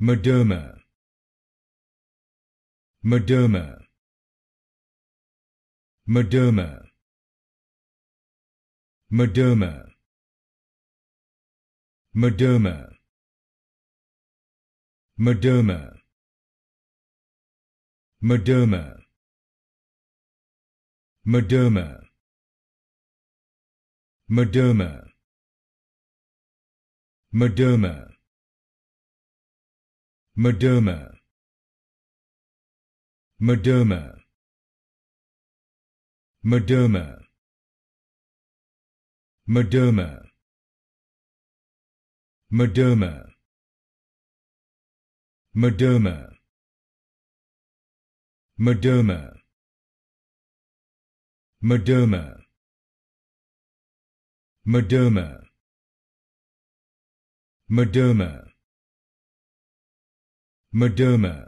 Moderma Moderma Moderma Moderma Moderma Moderma Moderma Moderma Moderma Moderma Moderna Moderna Moderna Moderna Moderna Moderna Moderna Moderna Moderna Moderna